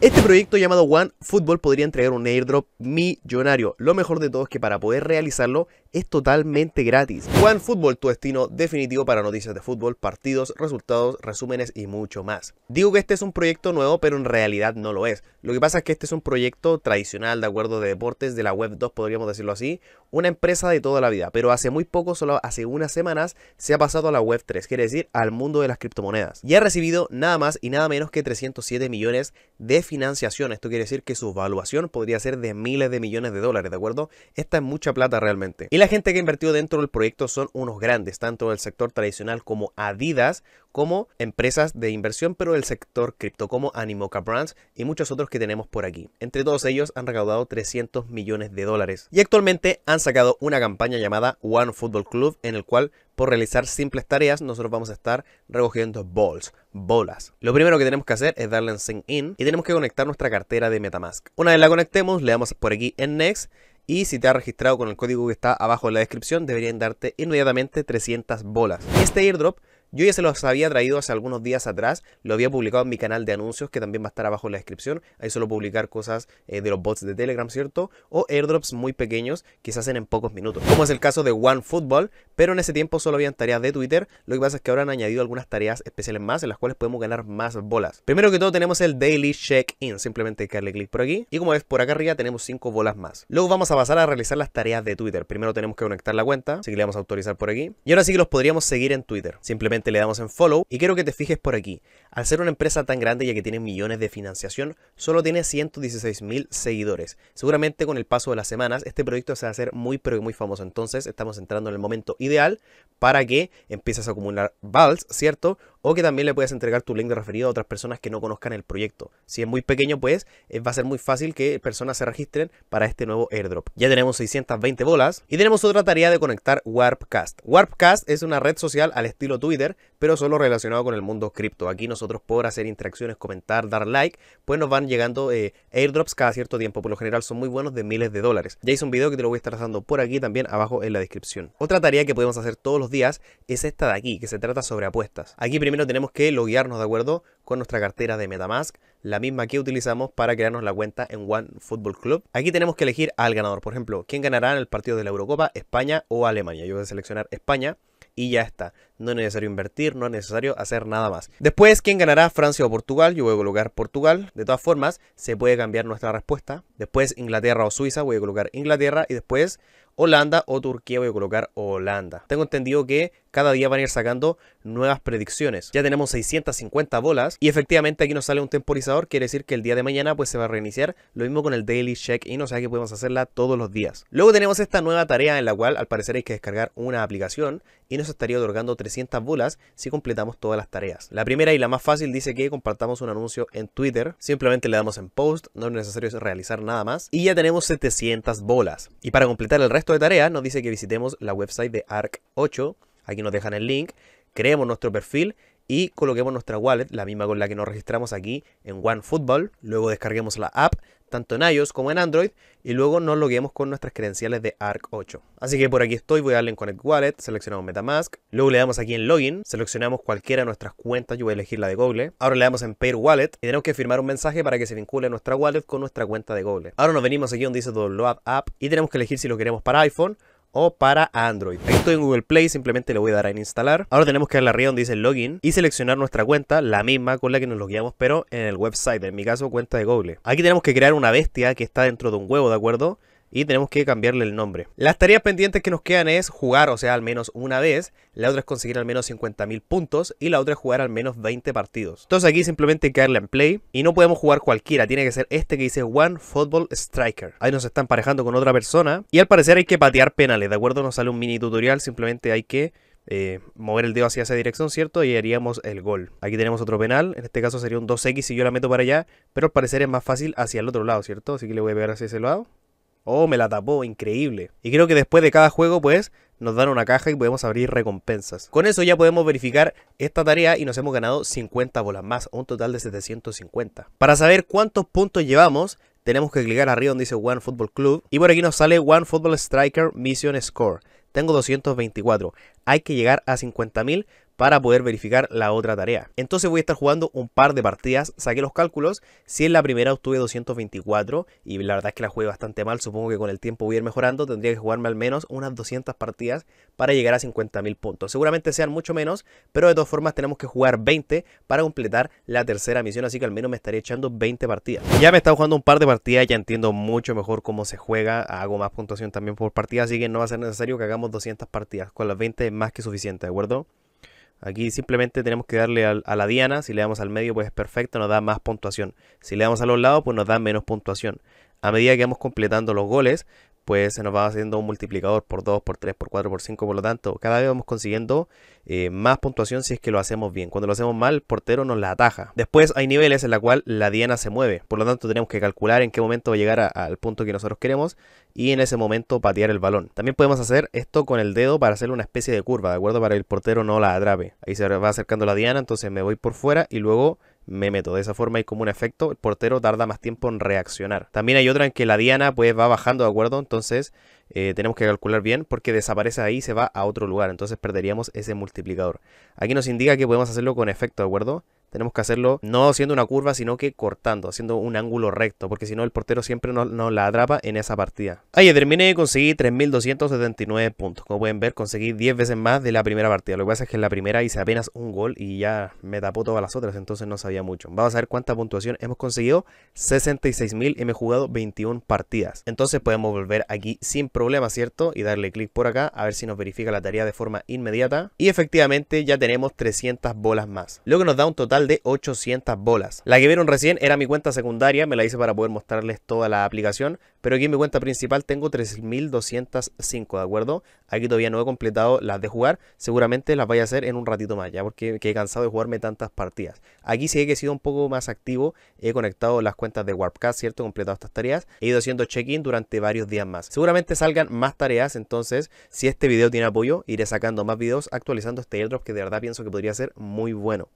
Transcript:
Este proyecto llamado One Football podría entregar un airdrop millonario. Lo mejor de todo es que para poder realizarlo es totalmente gratis. One Football, tu destino definitivo para noticias de fútbol, partidos, resultados, resúmenes y mucho más. Digo que este es un proyecto nuevo, pero en realidad no lo es. Lo que pasa es que este es un proyecto tradicional, de acuerdo de deportes, de la web 2, podríamos decirlo así, una empresa de toda la vida, pero hace muy poco, solo hace unas semanas, se ha pasado a la Web3, quiere decir al mundo de las criptomonedas. Y ha recibido nada más y nada menos que 307 millones de financiación. Esto quiere decir que su valuación podría ser de miles de millones de dólares, ¿de acuerdo? Esta es mucha plata realmente. Y la gente que ha invertido dentro del proyecto son unos grandes, tanto del sector tradicional como Adidas, como empresas de inversión, pero del sector cripto, como Animoca Brands y muchos otros que tenemos por aquí. Entre todos ellos han recaudado 300 millones de dólares. Y actualmente han sacado una campaña llamada One Football Club en el cual por realizar simples tareas nosotros vamos a estar recogiendo balls, bolas. Lo primero que tenemos que hacer es darle en Sign In y tenemos que conectar nuestra cartera de Metamask. Una vez la conectemos le damos por aquí en Next y si te has registrado con el código que está abajo en la descripción deberían darte inmediatamente 300 bolas. Este airdrop yo ya se los había traído hace algunos días atrás, lo había publicado en mi canal de anuncios que también va a estar abajo en la descripción. Ahí solo publicar cosas eh, de los bots de Telegram, ¿cierto? O airdrops muy pequeños que se hacen en pocos minutos, como es el caso de OneFootball, pero en ese tiempo solo habían tareas de Twitter. Lo que pasa es que ahora han añadido algunas tareas especiales más en las cuales podemos ganar más bolas. Primero que todo tenemos el Daily Check-in, simplemente hay que darle clic por aquí. Y como ves por acá arriba tenemos 5 bolas más. Luego vamos a pasar a realizar las tareas de Twitter. Primero tenemos que conectar la cuenta, así que le vamos a autorizar por aquí. Y ahora sí que los podríamos seguir en Twitter. Simplemente le damos en follow y quiero que te fijes por aquí. Al ser una empresa tan grande ya que tiene millones de financiación, solo tiene 116.000 seguidores. Seguramente con el paso de las semanas este proyecto se va a hacer muy pero muy famoso. Entonces estamos entrando en el momento ideal para que empieces a acumular VALs, ¿cierto? O que también le puedas entregar tu link de referido a otras personas que no conozcan el proyecto. Si es muy pequeño, pues eh, va a ser muy fácil que personas se registren para este nuevo airdrop. Ya tenemos 620 bolas y tenemos otra tarea de conectar Warpcast. Warpcast es una red social al estilo Twitter, pero solo relacionado con el mundo cripto. Aquí nos nosotros por hacer interacciones, comentar, dar like, pues nos van llegando eh, airdrops cada cierto tiempo. Por lo general son muy buenos de miles de dólares. Ya hice un video que te lo voy a estar dejando por aquí también abajo en la descripción. Otra tarea que podemos hacer todos los días es esta de aquí, que se trata sobre apuestas. Aquí primero tenemos que loguearnos de acuerdo con nuestra cartera de Metamask, la misma que utilizamos para crearnos la cuenta en One Football Club. Aquí tenemos que elegir al ganador, por ejemplo, quién ganará en el partido de la Eurocopa, España o Alemania. Yo voy a seleccionar España y ya está. No es necesario invertir, no es necesario hacer nada más. Después, ¿quién ganará? Francia o Portugal. Yo voy a colocar Portugal. De todas formas, se puede cambiar nuestra respuesta. Después, Inglaterra o Suiza. Voy a colocar Inglaterra. Y después, Holanda o Turquía. Voy a colocar Holanda. Tengo entendido que cada día van a ir sacando nuevas predicciones. Ya tenemos 650 bolas y efectivamente aquí nos sale un temporizador, quiere decir que el día de mañana pues se va a reiniciar. Lo mismo con el daily check y no sea que podemos hacerla todos los días. Luego tenemos esta nueva tarea en la cual al parecer hay que descargar una aplicación y nos estaría otorgando 300 bolas si completamos todas las tareas. La primera y la más fácil dice que compartamos un anuncio en Twitter, simplemente le damos en post, no es necesario realizar nada más y ya tenemos 700 bolas. Y para completar el resto de tareas nos dice que visitemos la website de ARC 8 Aquí nos dejan el link, creemos nuestro perfil y coloquemos nuestra wallet, la misma con la que nos registramos aquí en OneFootball. Luego descarguemos la app, tanto en iOS como en Android, y luego nos logueamos con nuestras credenciales de ARC8. Así que por aquí estoy, voy a darle en Connect Wallet, seleccionamos Metamask, luego le damos aquí en Login, seleccionamos cualquiera de nuestras cuentas, yo voy a elegir la de Google, ahora le damos en Pair Wallet y tenemos que firmar un mensaje para que se vincule nuestra wallet con nuestra cuenta de Google. Ahora nos venimos aquí donde dice Download App y tenemos que elegir si lo queremos para iPhone para Android. Esto estoy en Google Play, simplemente le voy a dar a instalar. Ahora tenemos que darle arriba donde dice login y seleccionar nuestra cuenta, la misma con la que nos logueamos, pero en el website, en mi caso cuenta de Google. Aquí tenemos que crear una bestia que está dentro de un huevo, ¿de acuerdo? y tenemos que cambiarle el nombre. Las tareas pendientes que nos quedan es jugar, o sea, al menos una vez, la otra es conseguir al menos 50.000 puntos y la otra es jugar al menos 20 partidos. Entonces aquí simplemente hay en play y no podemos jugar cualquiera, tiene que ser este que dice One Football Striker. Ahí nos están parejando con otra persona y al parecer hay que patear penales, ¿de acuerdo? Nos sale un mini tutorial, simplemente hay que eh, mover el dedo hacia esa dirección, ¿cierto? Y haríamos el gol. Aquí tenemos otro penal, en este caso sería un 2X si yo la meto para allá, pero al parecer es más fácil hacia el otro lado, ¿cierto? Así que le voy a pegar hacia ese lado. Oh, me la tapó, increíble. Y creo que después de cada juego, pues, nos dan una caja y podemos abrir recompensas. Con eso ya podemos verificar esta tarea y nos hemos ganado 50 bolas más, un total de 750. Para saber cuántos puntos llevamos, tenemos que clicar arriba donde dice One Football Club y por aquí nos sale One Football Striker Mission Score. Tengo 224. Hay que llegar a 50.000 para poder verificar la otra tarea. Entonces voy a estar jugando un par de partidas, saqué los cálculos, si en la primera obtuve 224 y la verdad es que la jugué bastante mal, supongo que con el tiempo voy a ir mejorando, tendría que jugarme al menos unas 200 partidas para llegar a 50.000 puntos. Seguramente sean mucho menos, pero de todas formas tenemos que jugar 20 para completar la tercera misión, así que al menos me estaré echando 20 partidas. Ya me está jugando un par de partidas, ya entiendo mucho mejor cómo se juega, hago más puntuación también por partida, así que no va a ser necesario que hagamos 200 partidas, con las 20 es más que suficiente, ¿de acuerdo? Aquí simplemente tenemos que darle a, la diana, si le damos al medio pues es perfecto, nos da más puntuación. Si le damos a los lados pues nos da menos puntuación. A medida que vamos completando los goles, pues se nos va haciendo un multiplicador por 2, por 3, por 4, por 5, por lo tanto, cada vez vamos consiguiendo eh, más puntuación si es que lo hacemos bien. Cuando lo hacemos mal, el portero nos la ataja. Después hay niveles en la cual la diana se mueve, por lo tanto tenemos que calcular en qué momento va a llegar al punto que nosotros queremos y en ese momento patear el balón. También podemos hacer esto con el dedo para hacer una especie de curva, ¿de acuerdo? Para que el portero no la atrape. Ahí se va acercando la diana, entonces me voy por fuera y luego me meto. De esa forma hay como un efecto, el portero tarda más tiempo en reaccionar. También hay otra en que la diana pues va bajando, ¿de acuerdo? Entonces eh, tenemos que calcular bien porque desaparece ahí y se va a otro lugar. Entonces perderíamos ese multiplicador. Aquí nos indica que podemos hacerlo con efecto, ¿de acuerdo? Tenemos que hacerlo no haciendo una curva, sino que cortando, haciendo un ángulo recto, porque si no el portero siempre nos, la atrapa en esa partida. Ahí terminé y conseguí 3.279 puntos. Como pueden ver, conseguí 10 veces más de la primera partida. Lo que pasa es que en la primera hice apenas un gol y ya me tapó todas las otras, entonces no sabía mucho. Vamos a ver cuánta puntuación hemos conseguido. 66.000 me he jugado 21 partidas. Entonces podemos volver aquí sin problema, ¿cierto? Y darle clic por acá a ver si nos verifica la tarea de forma inmediata. Y efectivamente ya tenemos 300 bolas más. Lo que nos da un total de 800 bolas. La que vieron recién era mi cuenta secundaria, me la hice para poder mostrarles toda la aplicación, pero aquí en mi cuenta principal tengo 3205, ¿de acuerdo? Aquí todavía no he completado las de jugar, seguramente las voy a hacer en un ratito más ya, porque he cansado de jugarme tantas partidas. Aquí sí que he sido un poco más activo, he conectado las cuentas de Warpcast, ¿cierto? He completado estas tareas, he ido haciendo check-in durante varios días más. Seguramente salgan más tareas, entonces si este video tiene apoyo, iré sacando más videos actualizando este airdrop que de verdad pienso que podría ser muy bueno.